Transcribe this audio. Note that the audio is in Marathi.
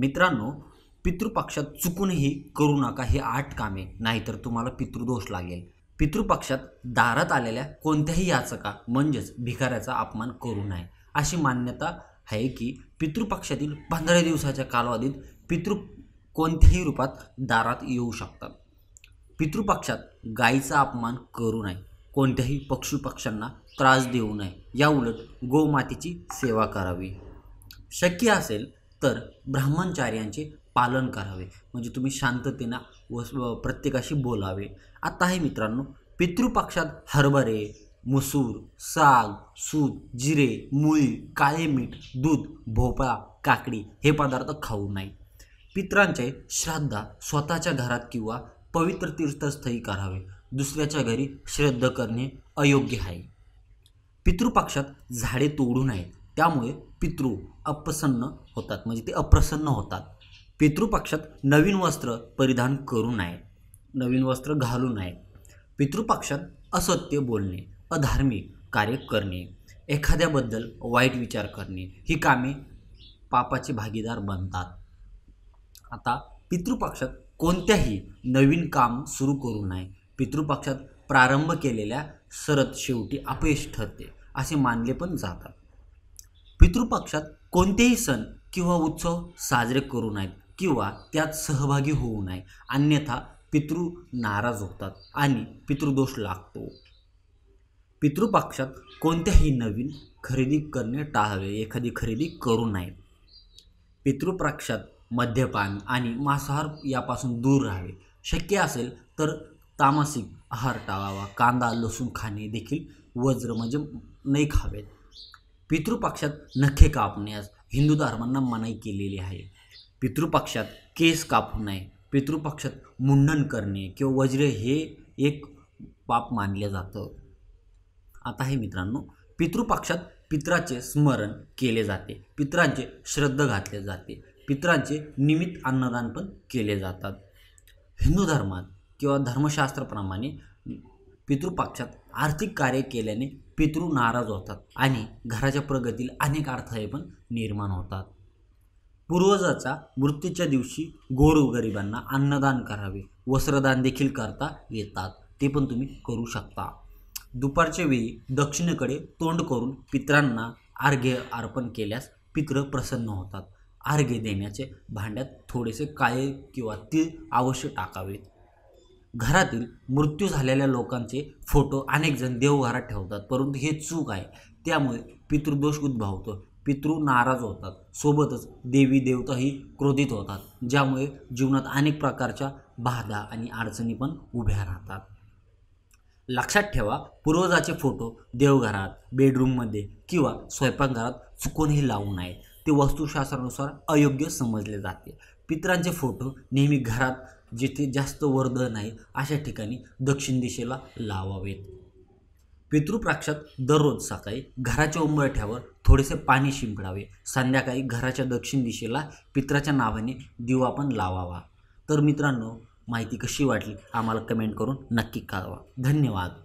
मित्रांनो पितृपक्षात चुकूनही करू नका हे आठ कामे नाहीतर तुम्हाला पितृदोष लागेल पितृपक्षात दारात आलेल्या कोणत्याही याचका म्हणजेच भिकाऱ्याचा अपमान करू नये अशी मान्यता आहे की पितृपक्षातील पंधरा दिवसाच्या कालावधीत पितृ कोणत्याही रूपात दारात येऊ शकतात पितृपक्षात गायीचा अपमान करू नये कोणत्याही पक्षी त्रास देऊ नये या उलट गोमातेची सेवा करावी शक्य असेल तर ब्राह्मणचार्यांचे पालन करावे म्हणजे तुम्ही शांततेनं व प्रत्येकाशी बोलावे आता हे मित्रांनो पितृपक्षात हरभरे मसूर साग सूत जिरे मुळी काळे मीठ दूध भोपळा काकडी हे पदार्थ खाऊ नाही पित्रांचे श्राद्धा स्वतःच्या घरात किंवा पवित्र तीर्थस्थळी करावे दुसऱ्याच्या घरी श्रद्धा करणे अयोग्य आहे पितृपक्षात झाडे तोडू नयेत त्यामुळे पितृ अप्रसन्न होतात म्हणजे ते अप्रसन्न होतात पितृपक्षात नवीन वस्त्र परिधान करू नये नवीन वस्त्र घालू नये पितृपक्षात असत्य बोलणे अधार्मिक कार्य करणे एखाद्याबद्दल वाईट विचार करणे ही कामे पापाचे भागीदार बनतात आता पितृपक्षात कोणत्याही नवीन काम सुरू करू नये पितृपक्षात प्रारंभ केलेल्या सरत शेवटी अपयश ठरते असे मानले पण जातात पितृपक्षात कोणतेही सण किंवा उत्सव साजरे करू नयेत किंवा त्यात सहभागी होऊ नये अन्यथा पितृ नाराज होतात आणि पितृदोष लागतो पितृपक्षात कोणत्याही नवीन खरेदी करणे टाळावे एखादी खरेदी करू नये पितृपक्षात मद्यपान आणि मांसाहार यापासून दूर राहावे शक्य असेल तर तामसिक आहार टाळावा कांदा लसूण खाणे देखील वज्र म्हणजे नाही खावेत पितृपक्षात नखे कापण्यास हिंदू धर्मांना मनाई केलेली आहे पितृपक्षात केस कापू नये पितृपक्षात मुंडन करणे किंवा वज्र हे एक पाप मानलं जातं आता हे मित्रांनो पितृपक्षात पित्राचे स्मरण केले जाते पित्रांचे श्रद्धा घातले जाते पित्रांचे निमित्त अन्नदान पण केले जातात हिंदू धर्मात किंवा धर्मशास्त्राप्रमाणे पितृपक्षात आर्थिक कार्य केल्याने पितृ नाराज होतात आणि घराच्या प्रगतीला अनेक अडथळे पण निर्माण होतात पूर्वजाचा मृत्यूच्या दिवशी गरिबांना अन्नदान करावे वस्त्रदान देखील करता येतात ते पण तुम्ही करू शकता दुपारच्या वेळी दक्षिणेकडे तोंड करून पित्रांना अर्घ्य अर्पण केल्यास पित्र प्रसन्न होतात अर्घ्य देण्याचे भांड्यात थोडेसे काळे किंवा तीळ अवश्य टाकावेत घरातील मृत्यू झालेल्या लोकांचे फोटो अनेकजण देवघरात ठेवतात परंतु हे चूक आहे त्यामुळे पितृदोष उद्भवतो पितृ नाराज होतात सोबतच देवी देवताही क्रोधित होतात ज्यामुळे जीवनात अनेक प्रकारच्या बाधा आणि अडचणी पण उभ्या राहतात लक्षात ठेवा पूर्वजाचे फोटो देवघरात बेडरूममध्ये किंवा स्वयंपाकघरात चुकूनही लावू नयेत ते वास्तुशास्त्रानुसार अयोग्य समजले जाते पित्रांचे फोटो नेहमी घरात जिथे जास्त वर्दळ नाही अशा ठिकाणी दक्षिण दिशेला लावावेत पितृप्राक्षात दररोज सकाळी घराच्या उंबरठ्यावर थोडेसे पाणी शिंपडावे संध्याकाळी घराच्या दक्षिण दिशेला पित्राच्या नावाने दिवा पण लावावा तर मित्रांनो माहिती कशी वाटली आम्हाला कमेंट करून नक्की कळवा धन्यवाद